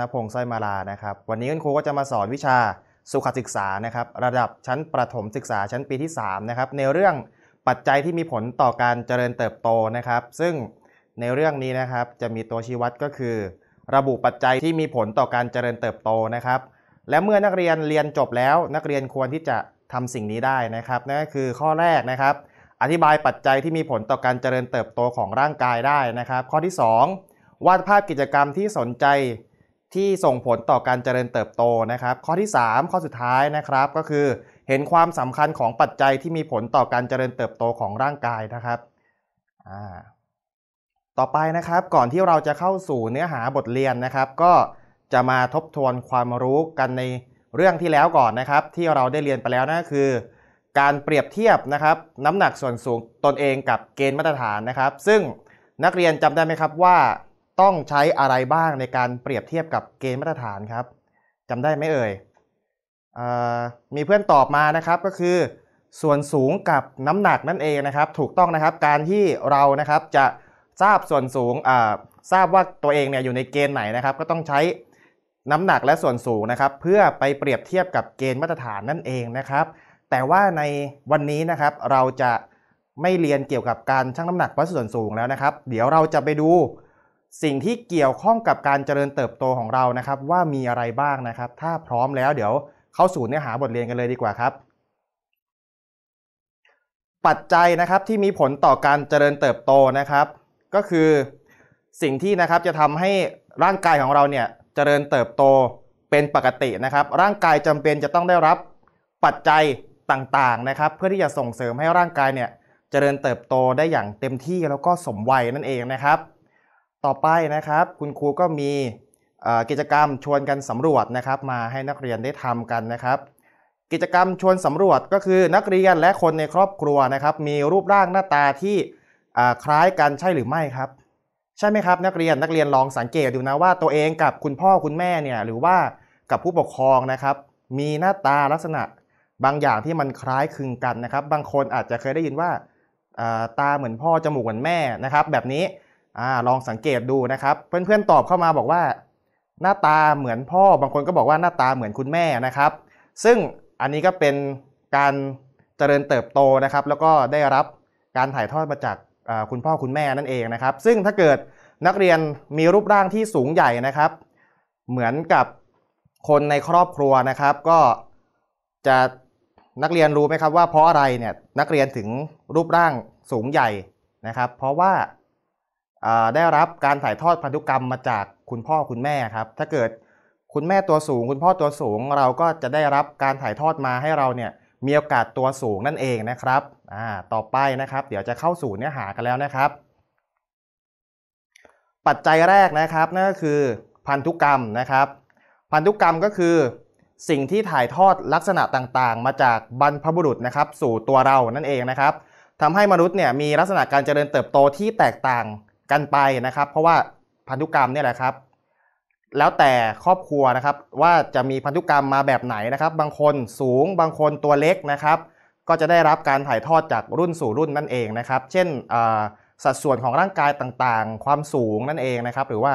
นพงศ์สร้อยมาลานะครับวันนี้คุณครูก็จะมาสอนวิชาสุขศึกษานะครับ ระดับชั้นประถมศึกษาชั้นปีที่3นะครับในเรื่องปัจจัยที่มีผลต่อการเจริญเติบโตนะครับ ซึ่งในเรื่องนี้นะครับจะมีตัวชี้วัดก็คือ ระบุปัจจัยที่มีผลต่อการเจริญเติบโตนะครับ และเมื่อนักเรียนเรียนจบแล้วนักเรียนควรที่จะทำสิ่งนี้ได้นะครับนั่นก็คือข้อแรกนะครับ อธิบายปัจจัยที่มีผลต่อการเจริญเติบโตของร่างกายได้นะครับ ข้อที่ 2 วาดภาพกิจกรรมที่สนใจที่ส่งผลต่อการเจริญเติบโตนะครับ ข้อที่ 3 ข้อสุดท้ายนะครับก็คือ เห็นความสำคัญของปัจจัยที่มีผลต่อการเจริญเติบโตของร่างกายนะครับต่อไปนะครับก่อนที่เราจะเข้าสู่เนื้อหาบทเรียนนะครับ ก็จะมาทบทวนความรู้กันในเรื่องที่แล้วก่อนนะครับ ที่เราได้เรียนไปแล้วนะคือ การเปรียบเทียบนะครับ น้ำหนักส่วนสูงตนเองกับเกณฑ์มาตรฐานนะครับ ซึ่งนักเรียนจำได้ไหมครับว่าต้องใช้อะไรบ้างในการเปรียบเทียบกับเกณฑ์มาตรฐานครับจำได้ไหมเอ่ยมีเพื่อนตอบมานะครับก็คือ ส่วนสูงกับน้ำหนักนั่นเองนะครับ ถูกต้องนะครับการที่เรานะครับจะทราบส่วนสูงทราบว่าตัวเองเนี่ยอยู่ในเกณฑ์ไหนนะครับ ก็ต้องใช้น้ำหนักและส่วนสูงนะครับ เพื่อไปเปรียบเทียบกับเกณฑ์มาตรฐานนั่นเองนะครับ แต่ว่าในวันนี้นะครับเราจะไม่เรียนเกี่ยวกับการชั่งน้ำหนักวัดส่วนสูงแล้วนะครับ เดี๋ยวเราจะไปดูสิ่งที่เกี่ยวข้องกับการเจริญเติบโตของเรานะครับ ว่ามีอะไรบ้างนะครับ ถ้าพร้อมแล้ว เดี๋ยวเข้าสู่เนื้อหาบทเรียนกันเลยดีกว่าครับ ปัจจัยนะครับที่มีผลต่อการเจริญเติบโตนะครับ ก็คือสิ่งที่นะครับจะทำให้ร่างกายของเราเนี่ยเจริญเติบโตเป็นปกตินะครับ ร่างกายจำเป็นจะต้องได้รับปัจจัยต่างๆนะครับ เพื่อที่จะส่งเสริมให้ร่างกายเนี่ย เจริญเติบโตได้อย่างเต็มที่แล้วก็สมวัยนั่นเองนะครับต่อไปนะครับ คุณครูก็มีกิจกรรมชวนกันสำรวจนะครับ มาให้นักเรียนได้ทำกันนะครับ กิจกรรมชวนสำรวจก็คือนักเรียนและคนในครอบครัวนะครับ มีรูปร่างหน้าตาที่คล้ายกันใช่หรือไม่ครับ ใช่ไหมครับ นักเรียนนักเรียนลองสังเกตดูนะว่าตัวเองกับคุณพ่อคุณแม่เนี่ยหรือว่ากับผู้ปกครองนะครับ มีหน้าตาลักษณะบางอย่างที่มันคล้ายคลึงกันนะครับ บางคนอาจจะเคยได้ยินว่าตาเหมือนพ่อจมูกเหมือนแม่นะครับ แบบนี้อาลองสังเกตดูนะครับเพื่อนๆตอบเข้ามาบอกว่าหน้าตาเหมือนพ่อบางคนก็บอกว่าหน้าตาเหมือนคุณแม่นะครับ ซึ่งอันนี้ก็เป็นการเจริญเติบโตนะครับ แล้วก็ได้รับการถ่ายทอดมาจากคุณพ่อคุณแม่นั่นเองนะครับ ซึ่งถ้าเกิดนักเรียนมีรูปร่างที่สูงใหญ่นะครับ เหมือนกับคนในครอบครัวนะครับ ก็จะนักเรียนรู้ไหมครับว่าเพราะอะไรเนี่ยนักเรียนถึงรูปร่างสูงใหญ่นะครับ เพราะว่าได้รับการถ่ายทอดพันธุกรรมมาจากคุณพ่อคุณแม่ครับ ถ้าเกิดคุณแม่ตัวสูง คุณพ่อตัวสูง เราก็จะได้รับการถ่ายทอดมาให้เราเนี่ยมีโอกาสตัวสูงนั่นเองนะครับ ต่อไปนะครับเดี๋ยวจะเข้าสู่เนื้อหากันแล้วนะครับ ปัจจัยแรกนะครับนั่นก็คือพันธุกรรมนะครับ พันธุกรรมก็คือ สิ่งที่ถ่ายทอดลักษณะต่างๆ มาจากบรรพบุรุษนะครับสู่ตัวเรานั่นเองนะครับทำให้มนุษย์เนี่ยมีลักษณะการเจริญเติบโตที่แตกต่างกันไปนะครับ เพราะว่าพันธุกรรมเนี่ยแหละครับ แล้วแต่ครอบครัวนะครับว่าจะมีพันธุกรรมมาแบบไหนนะครับ บางคนสูงบางคนตัวเล็กนะครับ ก็จะได้รับการถ่ายทอดจากรุ่นสู่รุ่นนั่นเองนะครับ เช่น สัดส่วนของร่างกายต่างๆ ความสูงนั่นเองนะครับ หรือว่า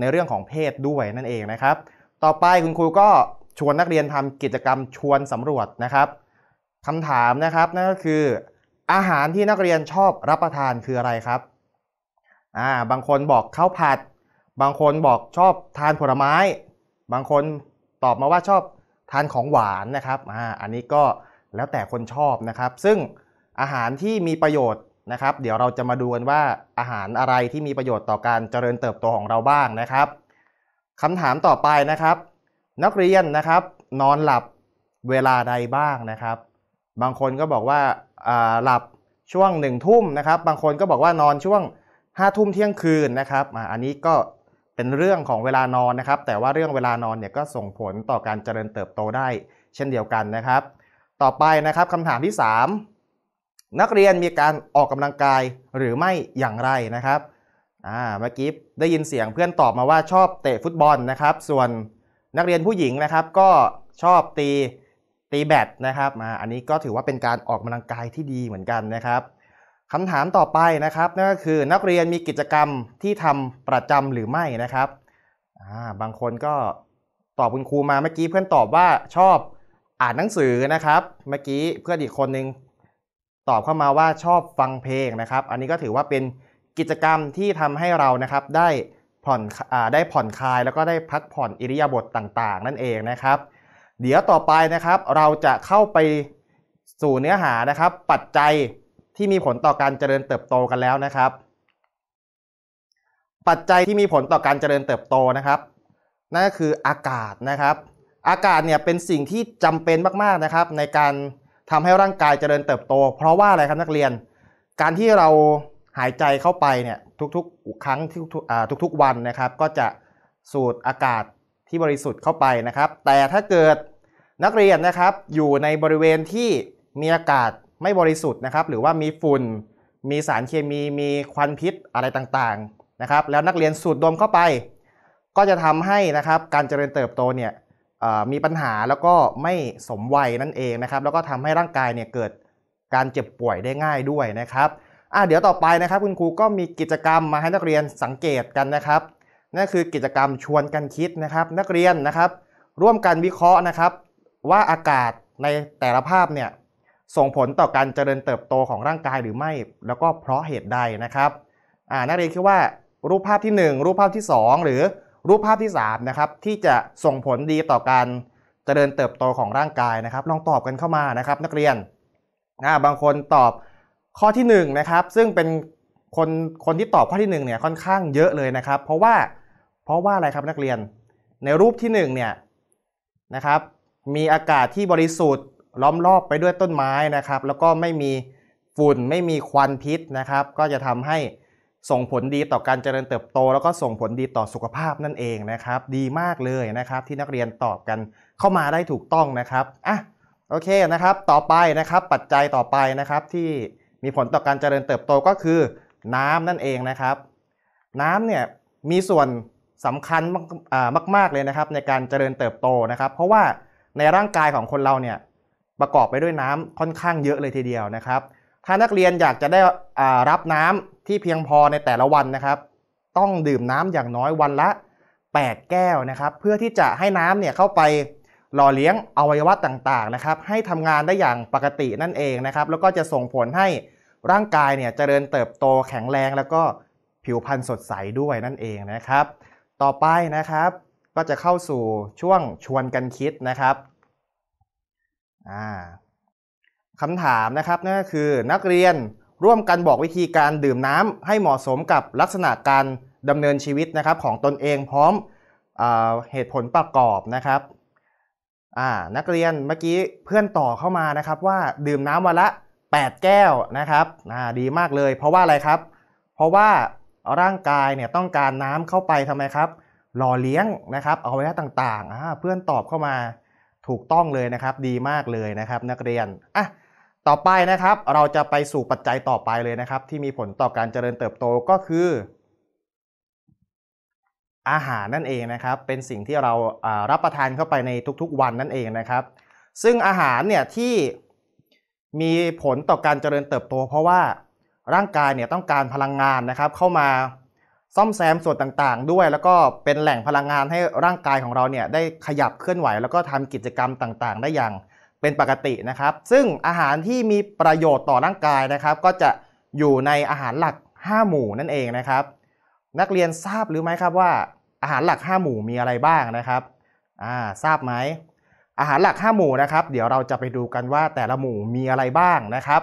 ในเรื่องของเพศด้วยนั่นเองนะครับ ต่อไปคุณครูก็ชวนนักเรียนทำกิจกรรมชวนสำรวจนะครับ คำถามนะครับนั่นก็คือ อาหารที่นักเรียนชอบรับประทานคืออะไรครับอ่าบางคนบอกข้าวผัด บางคนบอกชอบทานผลไม้ บางคนตอบมาว่าชอบทานของหวานนะครับอ่าอันนี้ก็แล้วแต่คนชอบนะครับ ซึ่งอาหารที่มีประโยชน์นะครับ เดี๋ยวเราจะมาดูกันว่าอาหารอะไรที่มีประโยชน์ต่อการเจริญเติบโตของเราบ้างนะครับคำถามต่อไปนะครับ นักเรียนนะครับ นอนหลับเวลาใดบ้างนะครับ บางคนก็บอกว่าอ่าหลับช่วงหนึ่งทุ่มนะครับ บางคนก็บอกว่านอนช่วงห้าทุ่มเที่ยงคืนนะครับ อันนี้ก็เป็นเรื่องของเวลานอนนะครับ แต่ว่าเรื่องเวลานอนเนี่ยก็ส่งผลต่อการเจริญเติบโตได้เช่นเดียวกันนะครับ ต่อไปนะครับคำถามที่ 3 นักเรียนมีการออกกำลังกายหรือไม่อย่างไรนะครับอ่าเมื่อกี้ได้ยินเสียงเพื่อนตอบมาว่าชอบเตะฟุตบอลนะครับ ส่วนนักเรียนผู้หญิงนะครับ ก็ชอบตีตีแบดนะครับมาอันนี้ก็ถือว่าเป็นการออกกำลังกายที่ดีเหมือนกันนะครับคำถามต่อไปนะครับนั่นก็คือนักเรียนมีกิจกรรมที่ทำประจำหรือไม่นะครับบางคนก็ตอบคุณครูมาเมื่อกี้เพื่อนตอบว่าชอบอ่านหนังสือนะครับเมื่อกี้เพื่อนอีกคนนึงตอบเข้ามาว่าชอบฟังเพลงนะครับ อันนี้ก็ถือว่าเป็นกิจกรรมที่ทำให้เรานะครับได้ผ่อนอได้ผ่อนคลาย แล้วก็ได้พักผ่อนอิริยาบถต่างๆ นั่นเองนะครับ เดี๋ยวต่อไปนะครับ เราจะเข้าไปสู่เนื้อหานะครับปัจจัยที่มีผลต่อการเจริญเติบโตกันแล้วนะครับ ปัจจัยที่มีผลต่อการเจริญเติบโตนะครับ นั่นก็คืออากาศนะครับ อากาศเนี่ยเป็นสิ่งที่จำเป็นมากๆนะครับ ในการทำให้ร่างกายเจริญเติบโต เพราะว่าอะไรครับนักเรียนการที่เราหายใจเข้าไปเนี่ยทุกๆครั้งทุกๆวันนะครับ ก็จะสูดอากาศที่บริสุทธิ์เข้าไปนะครับ แต่ถ้าเกิดนักเรียนนะครับอยู่ในบริเวณที่มีอากาศไม่บริสุทธิ์นะครับ หรือว่ามีฝุ่นมีสารเคมี มีควันพิษอะไรต่างๆนะครับแล้วนักเรียนสูดดมเข้าไป ก็จะทำให้นะครับการเจริญเติบโตเนี่ยมีปัญหาแล้วก็ไม่สมวัยนั่นเองนะครับ แล้วก็ทำให้ร่างกายเนี่ยเกิดการเจ็บป่วยได้ง่ายด้วยนะครับอ่ะเดี๋ยวต่อไปนะครับคุณครูก็มีกิจกรรมมาให้นักเรียนสังเกตกันนะครับ นั่นคือกิจกรรมชวนกันคิดนะครับ นักเรียนนะครับร่วมกันวิเคราะห์นะครับ ว่าอากาศในแต่ละภาพเนี่ยส่งผลต่อการเจริญเติบโตของร่างกายหรือไม่ แล้วก็เพราะเหตุใดนะครับนักเรียนคิดว่ารูปภาพที่ 1 รูปภาพที่ 2 หรือรูปภาพที่ 3 นะครับ ที่จะส่งผลดีต่อการเจริญเติบโตของร่างกายนะครับ ลองตอบกันเข้ามานะครับ นักเรียนบางคนตอบข้อที่ 1 นะครับ ซึ่งเป็นคนคนที่ตอบข้อที่1เนี่ยค่อนข้างเยอะเลยนะครับ เพราะว่าเพราะว่าอะไรครับนักเรียนในรูปที่1เนี่ยนะครับมีอากาศที่บริสุทธิ์ล้อมรอบไปด้วยต้นไม้นะครับ แล้วก็ไม่มีฝุ่นไม่มีควันพิษนะครับ ก็จะทำให้ส่งผลดีต่อการเจริญเติบโต แล้วก็ส่งผลดีต่อสุขภาพนั่นเองนะครับ ดีมากเลยนะครับ ที่นักเรียนตอบกันเข้ามาได้ถูกต้องนะครับอ่ะโอเคนะครับ ต่อไปนะครับ ปัจจัยต่อไปนะครับที่มีผลต่อการเจริญเติบโตก็คือ น้ำนั่นเองนะครับ น้ำเนี่ยมีส่วนสำคัญมากมากเลยนะครับ ในการเจริญเติบโตนะครับ เพราะว่าในร่างกายของคนเราเนี่ยประกอบไปด้วยน้ำค่อนข้างเยอะเลยทีเดียวนะครับ ถ้านักเรียนอยากจะได้รับน้ำที่เพียงพอในแต่ละวันนะครับ ต้องดื่มน้ำอย่างน้อยวันละ 8 แก้วนะครับ เพื่อที่จะให้น้ำเนี่ยเข้าไปหล่อเลี้ยงอวัยวะต่างๆนะครับ ให้ทำงานได้อย่างปกตินั่นเองนะครับ แล้วก็จะส่งผลให้ร่างกายเนี่ยจเจริญเติบโตแข็งแรง แล้วก็ผิวพรรณสดใสด้วยนั่นเองนะครับ ต่อไปนะครับ ก็จะเข้าสู่ช่วงชวนกันคิดนะครับคำถามนะครับนั่นก็คือนักเรียนร่วมกันบอกวิธีการดื่มน้ำให้เหมาะสมกับลักษณะการดำเนินชีวิตนะครับ ของตนเองพร้อมเอเหตุผลประกอบนะครับนักเรียนเมื่อกี้เพื่อนต่อเข้ามานะครับ ว่าดื่มน้ำวันละ8แก้วนะครับดีมากเลย เพราะว่าอะไรครับ เพราะว่าร่างกายเนี่ยต้องการน้ำเข้าไปทำไมครับ หล่อเลี้ยงนะครับเอาไว้ต่างๆเพื่อนตอบเข้ามาถูกต้องเลยนะครับดีมากเลยนะครับ นักเรียนอ่ะต่อไปนะครับเราจะไปสู่ปัจจัยต่อไปเลยนะครับที่มีผลต่อการเจริญเติบโตก็คือ อาหารนั่นเองนะครับเป็นสิ่งที่เรารับประทานเข้าไปในทุก ๆ วันนั่นเองนะครับ ซึ่งอาหารเนี่ยที่มีผลต่อการเจริญเติบโตเพราะว่าร่างกายเนี่ยต้องการพลังงานนะครับเข้ามาซ่อมแซมส่วนต่างๆ ด้วยแล้วก็เป็นแหล่งพลังงานให้ร่างกายของเราเนี่ยได้ขยับเคลื่อนไหวแล้วก็ทำกิจกรรมต่างๆ ได้อย่างเป็นปกตินะครับ ซึ่งอาหารที่มีประโยชน์ต่อร่างกายนะครับ ก็จะอยู่ในอาหารหลัก 5 หมู่นั่นเองนะครับ นักเรียนทราบหรือไม่ครับว่าอาหารหลัก 5 หมู่มีอะไรบ้างนะครับอ่าทราบไหม อาหารหลัก 5 หมู่นะครับ เดี๋ยวเราจะไปดูกันว่าแต่ละหมู่มีอะไรบ้างนะครับ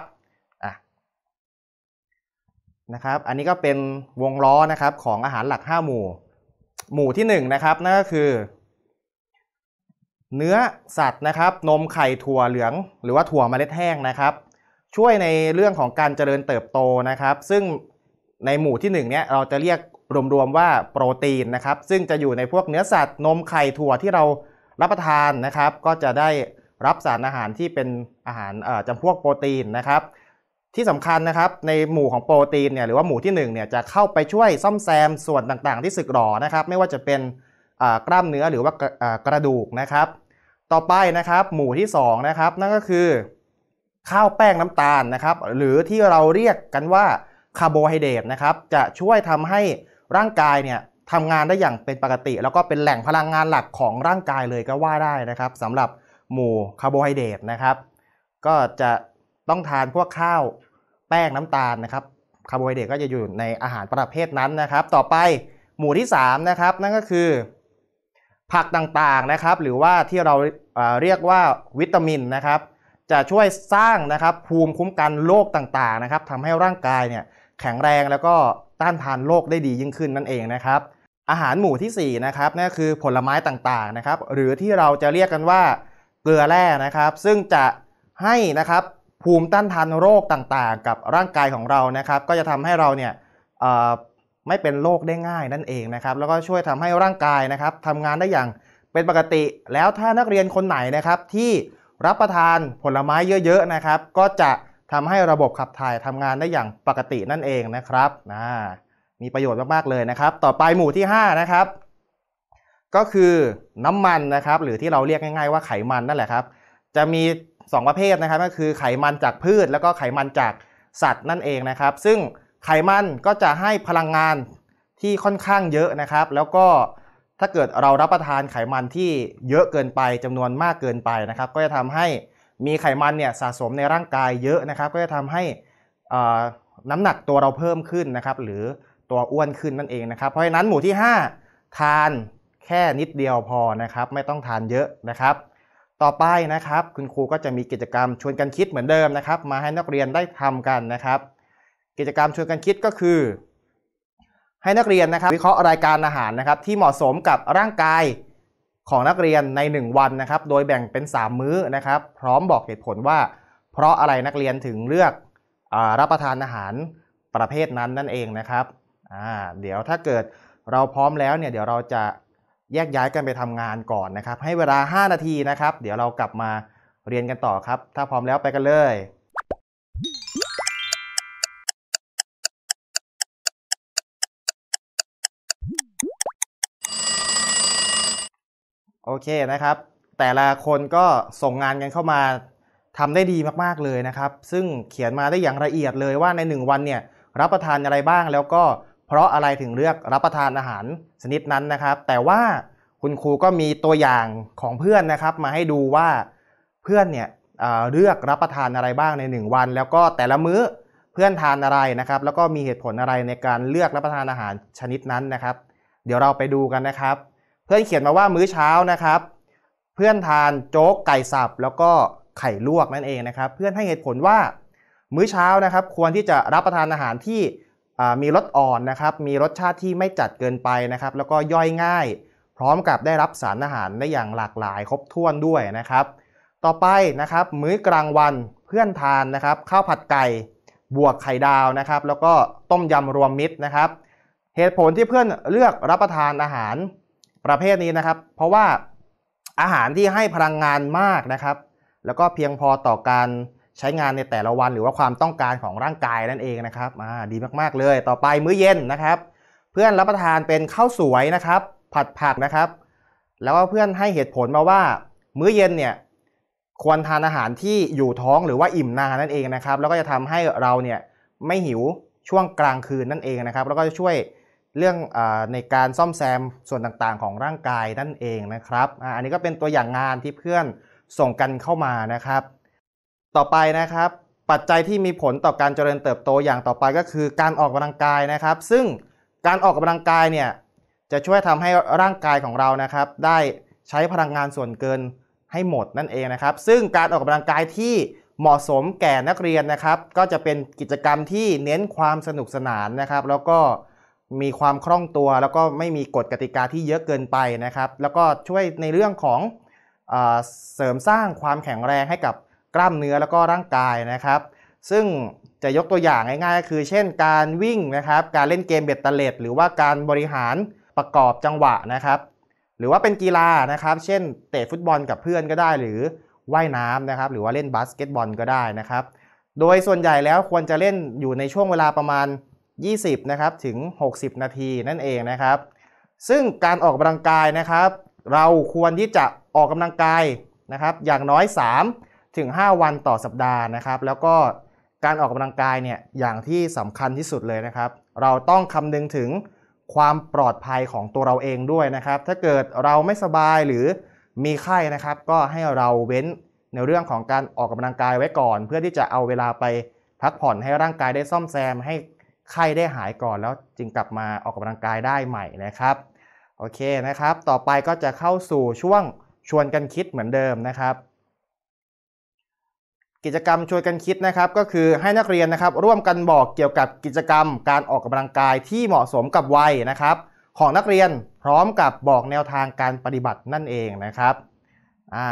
นะครับอันนี้ก็เป็นวงล้อนะครับ ของอาหารหลัก5หมู่ หมู่ที่1นะครับนั่นก็คือเนื้อสัตว์นะครับนมไข่ถั่วเหลืองหรือว่าถั่วเมล็ดแห้งนะครับ ช่วยในเรื่องของการเจริญเติบโตนะครับ ซึ่งในหมู่ที่1เนี้ยเราจะเรียกรวมๆ ว่าโปรตีนนะครับ ซึ่งจะอยู่ในพวกเนื้อสัตว์นมไข่ถั่วที่เรารับประทานนะครับ ก็จะได้รับสารอาหารที่เป็นอาหารจำพวกโปรตีนนะครับที่สำคัญนะครับในหมู่ของโปรตีนเนี่ยหรือว่าหมู่ที่1เนี่ยจะเข้าไปช่วยซ่อมแซมส่วนต่างๆที่สึกหรอนะครับไม่ว่าจะเป็นกล้ามเนื้อหรือว่ากระดูกนะครับ ต่อไปนะครับ หมู่ที่ 2นะครับนั่นก็คือข้าวแป้งน้ำตาลนะครับหรือที่เราเรียกกันว่าคาร์โบไฮเดรตนะครับจะช่วยทำให้ร่างกายเนี่ยทำงานได้อย่างเป็นปกติ แล้วก็เป็นแหล่งพลังงานหลักของร่างกายเลยก็ว่าได้นะครับสำหรับหมู่คาร์โบไฮเดรตนะครับก็จะต้องทานพวกข้าวแป้งน้ำตาลนะครับคาร์โบไฮเดรตก็จะอยู่ในอาหารประเภทนั้นนะครับ ต่อไปหมู่ที่3นะครับนั่นก็คือผักต่างๆนะครับ หรือว่าที่เราเรียกว่าวิตามินนะครับ จะช่วยสร้างนะครับภูมิคุ้มกันโรคต่างๆนะครับทำให้ร่างกายเนี่ยแข็งแรงแล้วก็ต้านทานโรคได้ดียิ่งขึ้นนั่นเองนะครับ อาหารหมู่ที่ 4 นะครับนั่นคือผลไม้ต่างๆนะครับ หรือที่เราจะเรียกกันว่า เกลือแร่นะครับ ซึ่งจะให้นะครับภูมิต้านทานโรคต่างๆกับร่างกายของเรานะครับ ก็จะทำให้เราเนี่ยไม่เป็นโรคได้ง่ายนั่นเองนะครับ แล้วก็ช่วยทำให้ร่างกายนะครับทำงานได้อย่างเป็นปกติ แล้วถ้านักเรียนคนไหนนะครับ ที่รับประทานผลไม้เยอะๆนะครับ ก็จะทำให้ระบบขับถ่ายทำงานได้อย่างปกตินั่นเองนะครับนะมีประโยชน์มากๆเลยนะครับ ต่อไปหมู่ที่5นะครับก็คือน้ำมันนะครับ หรือที่เราเรียกง่าย ๆ ว่าไขมันนั่นแหละครับ จะมี2ประเภทนะครับก็คือไขมันจากพืชแล้วก็ไขมันจากสัตว์นั่นเองนะครับ ซึ่งไขมันก็จะให้พลังงานที่ค่อนข้างเยอะนะครับ แล้วก็ถ้าเกิดเรารับประทานไขมันที่เยอะเกินไปจำนวนมากเกินไปนะครับ ก็จะทำให้มีไขมันเนี่ยสะสมในร่างกายเยอะนะครับ ก็จะทำให้น้ำหนักตัวเราเพิ่มขึ้นนะครับ หรือตัวอ้วนขึ้นนั่นเองนะครับ เพราะฉะนั้นหมู่ที่ 5 ทานแค่นิดเดียวพอนะครับ ไม่ต้องทานเยอะนะครับต่อไปนะครับคุณครูก็จะมีกิจกรรม ชวนกันคิดเหมือนเดิมนะครับ มาให้นักเรียนได้ทำกันนะครับ กิจกรรมชวนกันคิดก็คือให้นักเรียนนะครับวิเคราะห์รายการอาหารนะครับ ที่เหมาะสมกับร่างกายของนักเรียนใน 1 วันนะครับ โดยแบ่งเป็น3มื้อนะครับ พร้อมบอกเหตุผลว่า เพราะอะไรนักเรียนถึงเลือกอรับประทานอาหารประเภทนั้นนั่นเองนะครับเดี๋ยวถ้าเกิดเราพร้อมแล้วเนี่ย เดี๋ยวเราจะแยกย้ายกันไปทำงานก่อนนะครับ ให้เวลา 5 นาทีนะครับ เดี๋ยวเรากลับมาเรียนกันต่อครับ ถ้าพร้อมแล้วไปกันเลย โอเคนะครับ แต่ละคนก็ส่งงานกันเข้ามาทำได้ดีมากๆเลยนะครับ ซึ่งเขียนมาได้อย่างละเอียดเลยว่าใน 1 วันเนี่ย รับประทานอะไรบ้างแล้วก็เพราะอะไรถึงเลือกรับประทานอาหารชนิดนั้นนะครับ แต่ว่าคุณครู ก็มีตัวอย่างของเพื่อนนะครับ มาให้ดูว่า เพื่อนเนี่ยเเลือกรับประทานอะไรบ้างใน 1 วัน แล้วก็แต่ละมื้อเพื่อนทานอะไรนะครับแล้วก็มีเหตุผลอะไรในการเลือกรับประทานอาหารชนิดนั้นนะครับ เดี๋ยวเราไปดูกันนะครับ เพื่อนเขียนมาว่ามื้อเช้านะครับ เพื่อนทานโจ๊ก ไก่สับแล้วก็ไข่ลวกนั่นเองนะครับ เพื่อนให้เหตุผลว่า มื้อเช้านะครับ ควรที่จะรับประทานอาหารที่มีรสอ่อนนะครับ มีรสชาติที่ไม่จัดเกินไปนะครับ แล้วก็ย่อยง่าย พร้อมกับได้รับสารอาหารได้อย่างหลากหลาย ครบถ้วนด้วยนะครับ ต่อไปนะครับ มื้อกลางวันเพื่อนทานนะครับ ข้าวผัดไก่บวกไข่ดาวนะครับ แล้วก็ต้มยำรวมมิตรนะครับ เหตุผลที่เพื่อนเลือกรับประทานอาหารประเภทนี้นะครับ เพราะว่าอาหารที่ให้พลังงานมากนะครับ แล้วก็เพียงพอต่อการใช้งานในแต่ละวันหรือว่าความต้องการของร่างกายนั่นเองนะครับ อ่า ดีมากๆ เลย ต่อไปมื้อเย็นนะครับ เพื่อนรับประทานเป็นข้าวสวยนะครับ ผัดผักนะครับ แล้วก็เพื่อนให้เหตุผลมาว่ามื้อเย็นเนี่ยควรทานอาหารที่อยู่ท้องหรือว่าอิ่มนานนั่นเองนะครับ แล้วก็จะทำให้เราเนี่ยไม่หิวช่วงกลางคืนนั่นเองนะครับ แล้วก็จะช่วยเรื่องอในการซ่อมแซมส่วนต่างๆ ของร่างกายนั่นเองนะครับออันนี้ก็เป็นตัวอย่างงานที่เพื่อนส่งกันเข้ามานะครับต่อไปนะครับปัจจัยที่มีผลต่อการเจริญเติบโตอย่างต่อไปก็คือการออกกำลังกายนะครับ ซึ่งการออกกำลังกายเนี่ยจะช่วยทำให้ร่างกายของเรานะครับได้ใช้พลังงานส่วนเกินให้หมดนั่นเองนะครับซึ่งการออกกำลังกายที่เหมาะสมแก่นักเรียนนะครับก็จะเป็นกิจกรรมที่เน้นความสนุกสนานนะครับแล้วก็มีความคล่องตัวแล้วก็ไม่มีกฎกติกาที่เยอะเกินไปนะครับแล้วก็ช่วยในเรื่องของเสริมสร้างความแข็งแรงให้กับกล้ามเนื้อแล้วก็ร่างกายนะครับ ซึ่งจะยกตัวอย่างง่ายๆก็คือเช่นการวิ่งนะครับ การเล่นเกมเบ็ดตะเล็ดหรือว่าการบริหารประกอบจังหวะนะครับ หรือว่าเป็นกีฬานะครับ เช่นเตะฟุตบอลกับเพื่อนก็ได้หรือว่ายน้ำนะครับหรือว่าเล่นบาสเกตบอลก็ได้นะครับ โดยส่วนใหญ่แล้วควรจะเล่นอยู่ในช่วงเวลาประมาณ 20 นะครับถึง 60 นาทีนั่นเองนะครับ ซึ่งการออกกำลังกายนะครับ เราควรที่จะออกกำลังกายนะครับอย่างน้อย 3ถึง 5 วันต่อสัปดาห์นะครับ แล้วก็การออกกำลังกายเนี่ยอย่างที่สำคัญที่สุดเลยนะครับ เราต้องคำนึงถึงความปลอดภัยของตัวเราเองด้วยนะครับ ถ้าเกิดเราไม่สบายหรือมีไข้นะครับ ก็ให้เราเว้นในเรื่องของการออกกำลังกายไว้ก่อนเพื่อที่จะเอาเวลาไปพักผ่อนให้ร่างกายได้ซ่อมแซมให้ไข้ได้หายก่อน แล้วจึงกลับมาออกกำลังกายได้ใหม่นะครับ โอเคนะครับ ต่อไปก็จะเข้าสู่ช่วงชวนกันคิดเหมือนเดิมนะครับกิจกรรมชวนกันคิดนะครับ ก็คือให้นักเรียนนะครับ ร่วมกันบอกเกี่ยวกับกิจกรรม การออกกำลังกายที่เหมาะสมกับวัยนะครับ ของนักเรียนพร้อมกับบอกแนวทางการปฏิบัตินั่นเองนะครับอ่า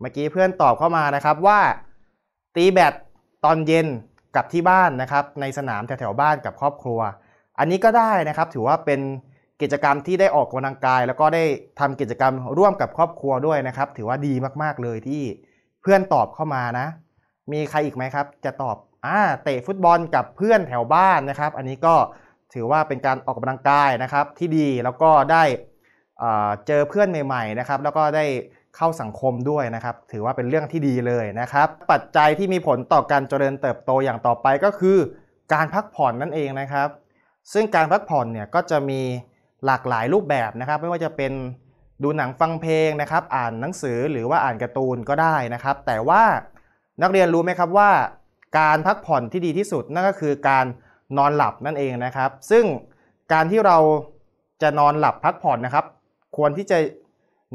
เมื่อกี้เพื่อนตอบเข้ามานะครับ ว่าตีแบดตอนเย็นกับที่บ้านนะครับ ในสนามแถวๆบ้านกับครอบครัว อันนี้ก็ได้นะครับ ถือว่าเป็นกิจกรรมที่ได้ออกกำลังกาย แล้วก็ได้ทำกิจกรรมร่วมกับครอบครัวด้วยนะครับ ถือว่าดีมากๆเลยที่เพื่อนตอบเข้ามานะมีใครอีกไหมครับ จะตอบอ่าเตะฟุตบอลกับเพื่อนแถวบ้านนะครับ อันนี้ก็ถือว่าเป็นการออกกำลังกายนะครับที่ดี แล้วก็ได้เจอเพื่อนใหม่ๆนะครับ แล้วก็ได้เข้าสังคมด้วยนะครับ ถือว่าเป็นเรื่องที่ดีเลยนะครับ ปัจจัยที่มีผลต่อการเจริญเติบโตอย่างต่อไปก็คือการพักผ่อนนั่นเองนะครับ ซึ่งการพักผ่อนเนี่ยก็จะมีหลากหลายรูปแบบนะครับ ไม่ว่าจะเป็นดูหนังฟังเพลงนะครับ อ่านหนังสือหรือว่าอ่านการ์ตูนก็ได้นะครับ แต่ว่านักเรียนรู้ไหมครับว่าการพักผ่อนที่ดีที่สุดนั่นก็คือการนอนหลับนั่นเองนะครับ ซึ่งการที่เราจะนอนหลับพักผ่อนนะครับ ควรที่จะ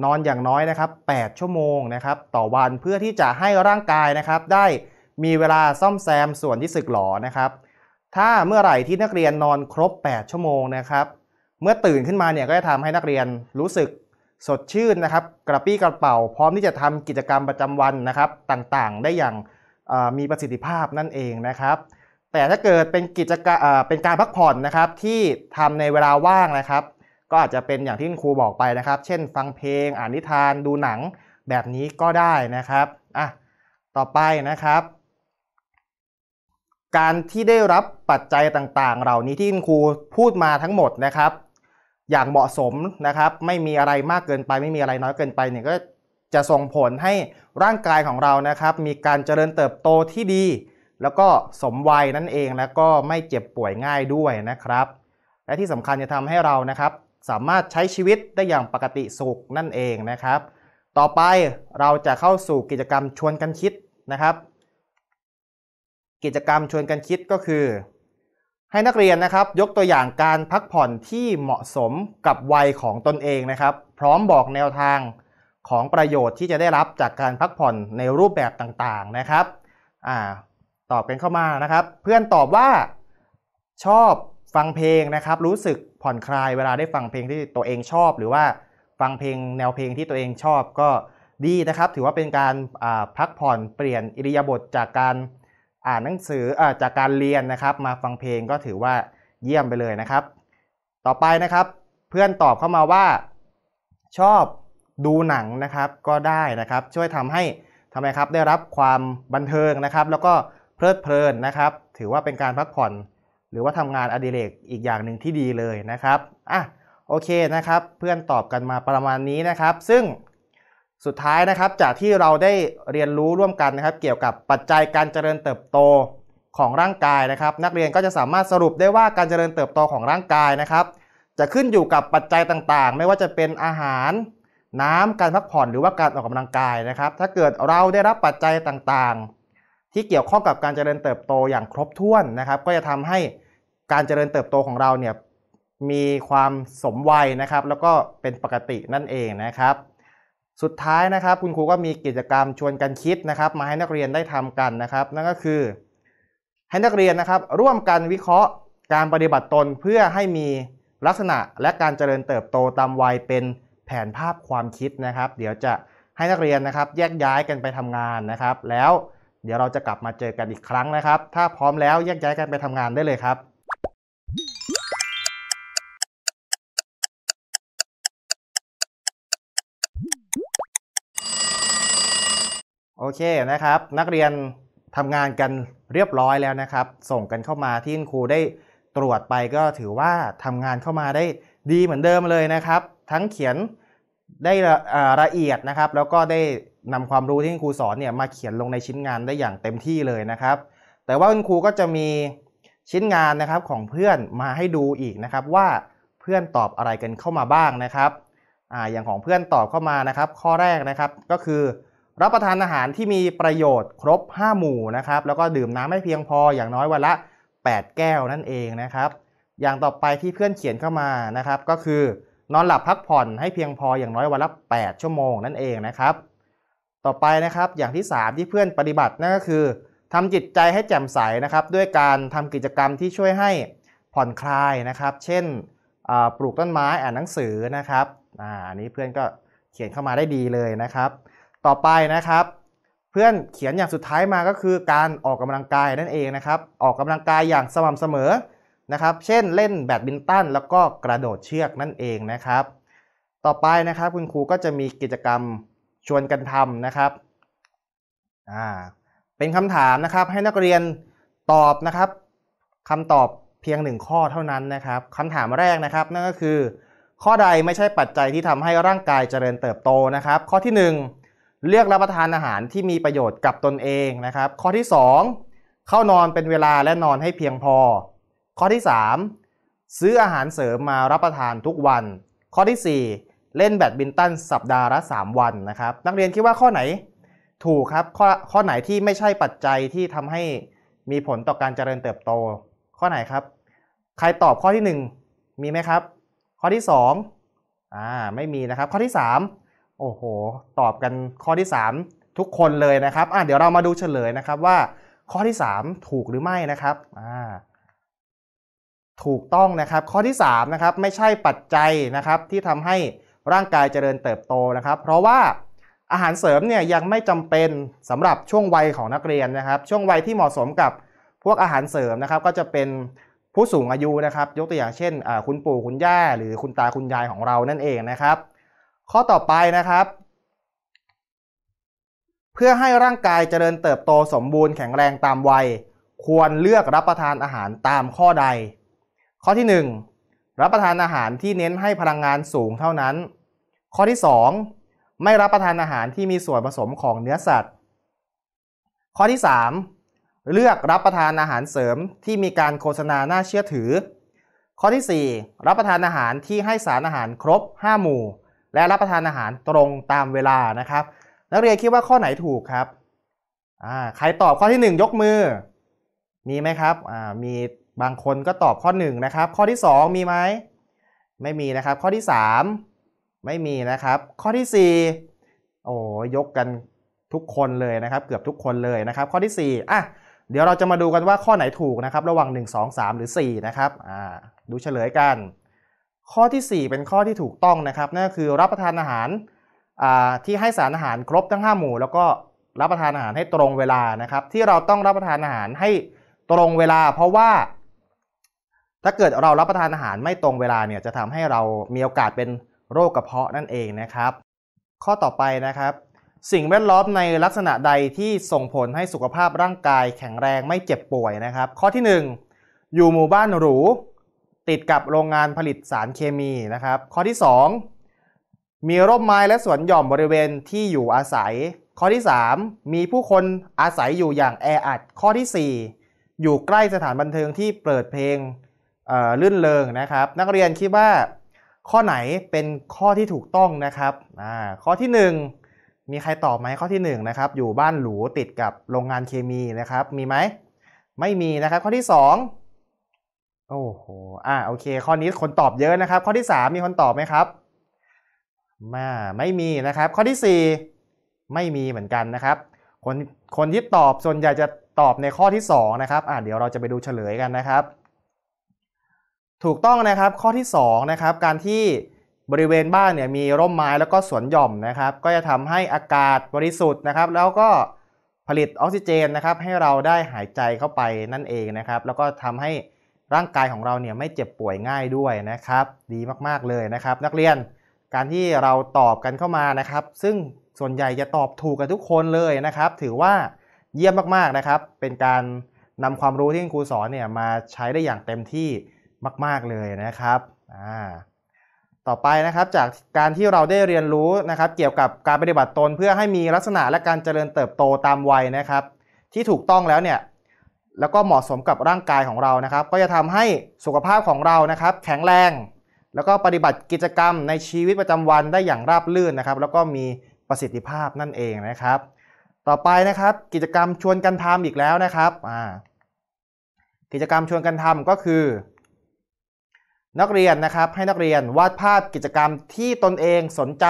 นอนอย่างน้อยนะครับ 8 ชั่วโมงนะครับต่อวันเพื่อที่จะให้ร่างกายนะครับได้มีเวลาซ่อมแซมส่วนที่สึกหรอนะครับ ถ้าเมื่อไหร่ที่นักเรียนนอนครบ 8 ชั่วโมงนะครับเมื่อตื่นขึ้นมาเนี่ยก็จะทำให้นักเรียนรู้สึกสดชื่นนะครับ กระปี้กระเป๋าพร้อมที่จะทำกิจกรรมประจำวันนะครับ ต่างๆ ได้อย่างมีประสิทธิภาพนั่นเองนะครับ แต่ถ้าเกิดเป็นกิจกรรมเป็นการพักผ่อนนะครับที่ทำในเวลาว่างนะครับ ก็อาจจะเป็นอย่างที่ครูบอกไปนะครับ เช่นฟังเพลงอ่านนิทานดูหนังแบบนี้ก็ได้นะครับอ่ะต่อไปนะครับ การที่ได้รับปัจจัยต่างๆเหล่านี้ที่ครูพูดมาทั้งหมดนะครับอย่างเหมาะสมนะครับ ไม่มีอะไรมากเกินไป ไม่มีอะไรน้อยเกินไปเนี่ยก็จะส่งผลให้ร่างกายของเรานะครับ มีการเจริญเติบโตที่ดี แล้วก็สมวัยนั่นเองแล้วก็ไม่เจ็บป่วยง่ายด้วยนะครับ และที่สำคัญจะทำให้เรานะครับ สามารถใช้ชีวิตได้อย่างปกติสุขนั่นเองนะครับ ต่อไปเราจะเข้าสู่กิจกรรมชวนกันคิดนะครับ กิจกรรมชวนกันคิดก็คือให้นักเรียนนะครับยกตัวอย่างการพักผ่อนที่เหมาะสมกับวัยของตนเองนะครับ พร้อมบอกแนวทางของประโยชน์ ที่จะได้รับจากการพักผ่อนในรูปแบบต่างๆนะครับอ่าตอบกันเข้ามานะครับ เพื่อนตอบว่าชอบฟังเพลงนะครับ รู้สึกผ่อนคลายเวลาได้ฟังเพลงที่ตัวเองชอบ หรือว่าฟังเพลงแนวเพลงที่ตัวเองชอบก็ดีนะครับ ถือว่าเป็นการพักผ่อนเปลี่ยนอิริยาบถจากการอ่านหนังสืออจากการเรียนนะครับ มาฟังเพลงก็ถือว่าเยี่ยมไปเลยนะครับ ต่อไปนะครับ เพื่อนตอบเข้ามาว่าชอบดูหนังนะครับก็ได้นะครับ ช่วยทำให้ทำไมครับได้รับความบันเทิงนะครับ แล้วก็เพลิดเพลินนะครับ ถือว่าเป็นการพักผ่อน หรือว่าทำงานอดิเรกอีกอย่างหนึ่งที่ดีเลยนะครับอ่ะโอเคนะครับ เพื่อนตอบกันมาประมาณนี้นะครับ ซึ่งสุดท้ายนะครับจากที่เราได้เรียนรู้ร่วมกันนะครับ เกี่ยวกับปัจจัยการเจริญเติบโตของร่างกายนะครับ นักเรียนก็จะสามารถสรุปได้ว่าการเจริญเติบโตของร่างกายนะครับ จะขึ้นอยู่กับปัจจัยต่างๆ ไม่ว่าจะเป็นอาหารน้ำการพักผ่อนหรือว่าการออกกำลังกายนะครับ ถ้าเกิดเราได้รับปัจจัยต่างๆ ที่เกี่ยวข้องกับการเจริญเติบโตอย่างครบถ้วนนะครับ ก็จะทำให้การเจริญเติบโตของเราเนี่ยมีความสมวัยนะครับ แล้วก็เป็นปกตินั่นเองนะครับสุดท้ายนะครับคุณครูก็มีกิจกรรมชวนกันคิดนะครับมาให้นักเรียนได้ทำกันนะครับ นั่นก็คือ ให้นักเรียนนะครับ ร่วมกันวิเคราะห์การปฏิบัติตนเพื่อให้มีลักษณะและการเจริญเติบโตตามวัยเป็นแผนภาพความคิดนะครับ เดี๋ยวจะให้นักเรียนนะครับ แยกย้ายกันไปทำงานนะครับ แล้วเดี๋ยวเราจะกลับมาเจอกันอีกครั้งนะครับ ถ้าพร้อมแล้วแยกย้ายกันไปทำงานได้เลยครับโอเคนะครับนักเรียนทำงานกันเรียบร้อยแล้วนะครับ ส่งกันเข้ามาที่ครูได้ตรวจไปก็ถือว่าทำงานเข้ามาได้ดีเหมือนเดิมเลยนะครับ ทั้งเขียนได้ละเอียดนะครับแล้วก็ได้นำความรู้ที่ครูสอนเนี่ยมาเขียนลงในชิ้นงานได้อย่างเต็มที่เลยนะครับ แต่ว่าคครูก็จะมีชิ้นงานนะครับของเพื่อนมาให้ดูอีกนะครับว่าเพื่อนตอบอะไรกันเข้ามาบ้างนะครับออย่างของเพื่อนตอบเข้ามานะครับข้อแรกนะครับก็คือรับประทานอาหารที่มีประโยชน์ครบ 5 หมู่นะครับ แล้วก็ดื่มน้ำให้เพียงพออย่างน้อยวันละ 8 แก้วนั่นเองนะครับ อย่างต่อไปที่เพื่อนเขียนเข้ามานะครับ ก็คือ นอนหลับพักผ่อนให้เพียงพออย่างน้อยวันละ 8 ชั่วโมงนั่นเองนะครับ ต่อไปนะครับอย่างที่3ที่เพื่อนปฏิบัตินั่นก็คือทำจิตใจให้แจ่มใสนะครับ ด้วยการทำกิจกรรมที่ช่วยให้ผ่อนคลายนะครับ เช่นปลูกต้นไม้อ่านหนังสือนะครับออันนี้เพื่อนก็เขียนเข้ามาได้ดีเลยนะครับต่อไปนะครับ เพื่อนเขียนอย่างสุดท้ายมาก็คือการออกกำลังกายนั่นเองนะครับ ออกกำลังกายอย่างสม่ำเสมอนะครับ เช่นเล่นแบดมินตันแล้วก็กระโดดเชือกนั่นเองนะครับ ต่อไปนะครับคุณครูก็จะมีกิจกรรมชวนกันทำนะครับอ่าเป็นคำถามนะครับให้นักเรียนตอบนะครับคำตอบเพียงหนึ่งข้อเท่านั้นนะครับคำถามแรกนะครับ นั่นก็คือ ข้อใดไม่ใช่ปัจจัยที่ทำให้ร่างกายเจริญเติบโตนะครับ ข้อที่1เลือกรับประทานอาหารที่มีประโยชน์กับตนเองนะครับ ข้อที่ 2 เข้านอนเป็นเวลาและนอนให้เพียงพอ ข้อที่ 3 ซื้ออาหารเสริมมารับประทานทุกวัน ข้อที่ 4 เล่นแบดบินตันสัปดาห์ละ3วันนะครับนักเรียนคิดว่าข้อไหน ถูกครับ ข้อข้อไหนที่ไม่ใช่ปัจจัยที่ทำให้มีผลต่อการเจริญเติบโต ข้อไหนครับ ใครตอบข้อที่ 1 มีไหมครับ ข้อที่2อ่าไม่มีนะครับข้อที่3โอ้โห ตอบกันข้อที่ 3 ทุกคนเลยนะครับ อ่ะเดี๋ยวเรามาดูเฉลยนะครับว่าข้อที่ 3 ถูกหรือไม่นะครับอ่าถูกต้องนะครับ ข้อที่3นะครับ ไม่ใช่ปัจจัยนะครับ ที่ทำให้ร่างกายเจริญเติบโตนะครับ เพราะว่าอาหารเสริมเนี่ยยังไม่จำเป็นสำหรับช่วงวัยของนักเรียนนะครับ ช่วงวัยที่เหมาะสมกับพวกอาหารเสริมนะครับ ก็จะเป็นผู้สูงอายุนะครับ ยกตัวอย่างเช่นคุณปู่คุณย่าหรือคุณตาคุณยายของเรานั่นเองนะครับข้อต่อไปนะครับ เพื่อให้ร่างกายเจริญเติบโตสมบูรณ์แข็งแรงตามวัยควรเลือกรับประทานอาหารตามข้อใด ข้อที่ 1 รับประทานอาหารที่เน้นให้พลังงานสูงเท่านั้น ข้อที่ 2 ไม่รับประทานอาหารที่มีส่วนผสมของเนื้อสัตว์ ข้อที่ 3 เลือกรับประทานอาหารเสริมที่มีการโฆษณาน่าเชื่อถือ ข้อที่ 4 รับประทานอาหารที่ให้สารอาหารครบ 5 หมู่และรับประทานอาหารตรงตามเวลานะครับนักเรียนคิดว่าข้อไหนถูกครับอ่าใครตอบข้อที่ 1 ยกมือ มีไหมครับอ่ามีบางคนก็ตอบข้อ1นะครับ ข้อที่ 2 มีไหม ไม่มีนะครับ ข้อที่ 3 ไม่มีนะครับ ข้อที่4โอ้ยกกันทุกคนเลยนะครับ เกือบทุกคนเลยนะครับ ข้อที่4อ่ะ เดี๋ยวเราจะมาดูกันว่า ข้อไหนถูกนะครับ ระหว่าง1 2 3หรือ4นะครับอ่าดูเฉลยกันข้อที่ 4 เป็นข้อที่ถูกต้องนะครับนั่นคือรับประทานอาหารที่ให้สารอาหารครบทั้ง5 หมู่แล้วก็รับประทานอาหารให้ตรงเวลานะครับที่เราต้องรับประทานอาหารให้ตรงเวลา เพราะว่า ถ้าเกิดเรารับประทานอาหารไม่ตรงเวลาเนี่ยจะทำให้เรามีโอกาสเป็นโรคกระเพาะนั่นเองนะครับ ข้อต่อไปนะครับ สิ่งแวดล้อมในลักษณะใดที่ส่งผลให้สุขภาพร่างกาย แข็งแรงไม่เจ็บป่วยนะครับ ข้อที่ 1 อยู่หมู่บ้านหรูติดกับโรงงานผลิตสารเคมีนะครับ ข้อที่ 2 มีร่มไม้และสวนหย่อมบริเวณที่อยู่อาศัย ข้อที่ 3 มีผู้คนอาศัยอยู่อย่างแออัดข้อที่ 4 อยู่ใกล้สถานบันเทิงที่เปิดเพลงลื่นเลงนะครับ นักเรียนคิดว่าข้อไหนเป็นข้อที่ถูกต้องนะครับข้อที่ 1 มีใครตอบไหมข้อที่1นะครับอยู่บ้านหรูติดกับโรงงานเคมีนะครับมีไหมไม่มีนะครับข้อที่ 2โอ้โห อ่า โอเค ข้อนี้คนตอบเยอะนะครับ ข้อที่สามมีคนตอบไหมครับมาไม่มีนะครับ ข้อที่สี่ไม่มีเหมือนกันนะครับ คน คนที่ตอบส่วนใหญ่จะตอบในข้อที่สองนะครับ อ่าเดี๋ยวเราจะไปดูเฉลยกันนะครับ ถูกต้องนะครับ ข้อที่สองนะครับ การที่บริเวณบ้านเนี่ยมีร่มไม้แล้วก็สวนหย่อมนะครับ ก็จะทำให้อากาศบริสุทธิ์นะครับ แล้วก็ผลิตออกซิเจนนะครับ ให้เราได้หายใจเข้าไปนั่นเองนะครับ แล้วก็ทำให้ร่างกายของเราเนี่ยไม่เจ็บป่วยง่ายด้วยนะครับ ดีมากๆเลยนะครับ นักเรียนการที่เราตอบกันเข้ามานะครับ ซึ่งส่วนใหญ่จะตอบถูกกันทุกคนเลยนะครับ ถือว่าเยี่ยมมากๆนะครับ เป็นการนำความรู้ที่ครูสอนเนี่ยมาใช้ได้อย่างเต็มที่มากๆเลยนะครับอ่าต่อไปนะครับจากการที่เราได้เรียนรู้นะครับ เกี่ยวกับการปฏิบัติตนเพื่อให้มีลักษณะและการเจริญเติบโตตามวัยนะครับ ที่ถูกต้องแล้วเนี่ยแล้วก็เหมาะสมกับร่างกายของเรานะครับ ก็จะทำให้สุขภาพของเรานะครับ แข็งแรง แล้วก็ปฏิบัติกิจกรรมในชีวิตประจำวันได้อย่างราบรื่นนะครับ แล้วก็มีประสิทธิภาพนั่นเองนะครับ ต่อไปนะครับ กิจกรรมชวนกันทำอีกแล้วนะครับกิจกรรมชวนกันทำก็คือ นักเรียนนะครับ ให้นักเรียนวาดภาพกิจกรรมที่ตนเองสนใจ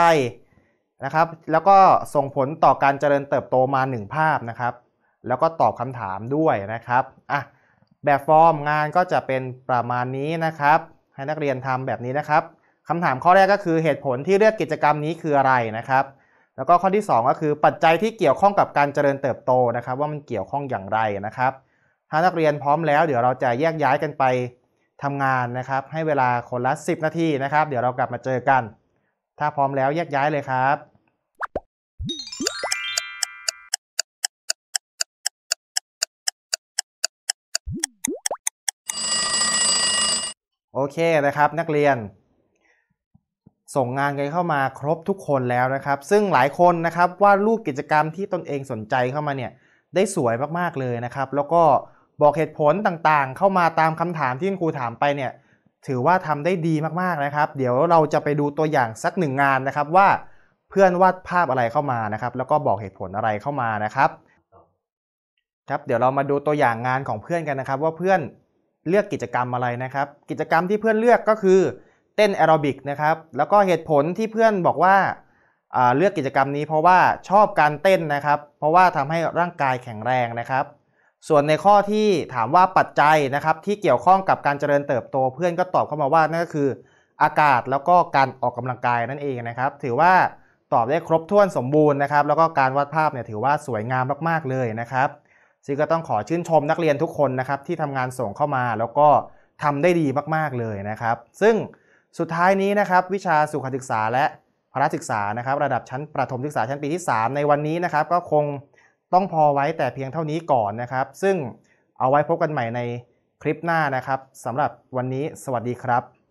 นะครับ แล้วก็ส่งผลต่อการเจริญเติบโตมา1ภาพนะครับแล้วก็ตอบคำถามด้วยนะครับอ่ะแบบฟอร์มงานก็จะเป็นประมาณนี้นะครับ ให้นักเรียนทำแบบนี้นะครับ คำถามข้อแรกก็คือเหตุผลที่เลือกกิจกรรมนี้คืออะไรนะครับ แล้วก็ข้อที่ 2 ก็คือปัจจัยที่เกี่ยวข้องกับการเจริญเติบโตนะครับ ว่ามันเกี่ยวข้องอย่างไรนะครับ ถ้านักเรียนพร้อมแล้วเดี๋ยวเราจะแยกย้ายกันไปทำงานนะครับ ให้เวลาคนละ10นาทีนะครับ เดี๋ยวเรากลับมาเจอกัน ถ้าพร้อมแล้วแยกย้ายเลยครับอเคนะครับ นักเรียน ส่งงานกันเข้ามาครบทุกคนแล้วนะครับ ซึ่งหลายคนนะครับวาดรูปกิจกรรมที่ตนเองสนใจเข้ามาเนี่ยได้สวยมากๆเลยนะครับ แล้วก็บอกเหตุผลต่างๆ เข้ามาตามคำถามที่คุณครูถามไปเนี่ยถือว่าทำได้ดีมากๆนะครับ เดี๋ยวเราจะไปดูตัวอย่างสักหนึ่งงานนะครับ ว่าเพื่อนวาดภาพอะไรเข้ามานะครับ แล้วก็บอกเหตุผลอะไรเข้ามานะครับ ครับเดี๋ยวเรามาดูตัวอย่างงานของเพื่อนกันนะครับ ว่าเพื่อนเลือกกิจกรรมอะไรนะครับ กิจกรรมที่เพื่อนเลือกก็คือเต้นแอโรบิกนะครับแล้วก็เหตุผลที่เพื่อนบอกว่า เลือกกิจกรรมนี้เพราะว่าชอบการเต้นนะครับ เพราะว่าทำให้ร่างกายแข็งแรงนะครับ ส่วนในข้อที่ถามว่าปัจจัยนะครับ ที่เกี่ยวข้องกับการเจริญเติบโต เพื่อนก็ตอบเข้ามาว่านั่นก็คืออากาศแล้วก็การออกกำลังกายนั่นเองนะครับ ถือว่าตอบได้ครบถ้วนสมบูรณ์นะครับ แล้วก็การวาดภาพเนี่ยถือว่าสวยงามมากๆเลยนะครับซึ่งก็ต้องขอชื่นชมนักเรียนทุกคนนะครับที่ทำงานส่งเข้ามา แล้วก็ทำได้ดีมากๆเลยนะครับ ซึ่งสุดท้ายนี้นะครับ วิชาสุขศึกษาและพระศึกษานะครับระดับชั้นประถมศึกษาชั้นปีที่ 3 ในวันนี้นะครับ ก็คงต้องพอไว้แต่เพียงเท่านี้ก่อนนะครับ ซึ่งเอาไว้พบกันใหม่ในคลิปหน้านะครับสำหรับวันนี้สวัสดีครับ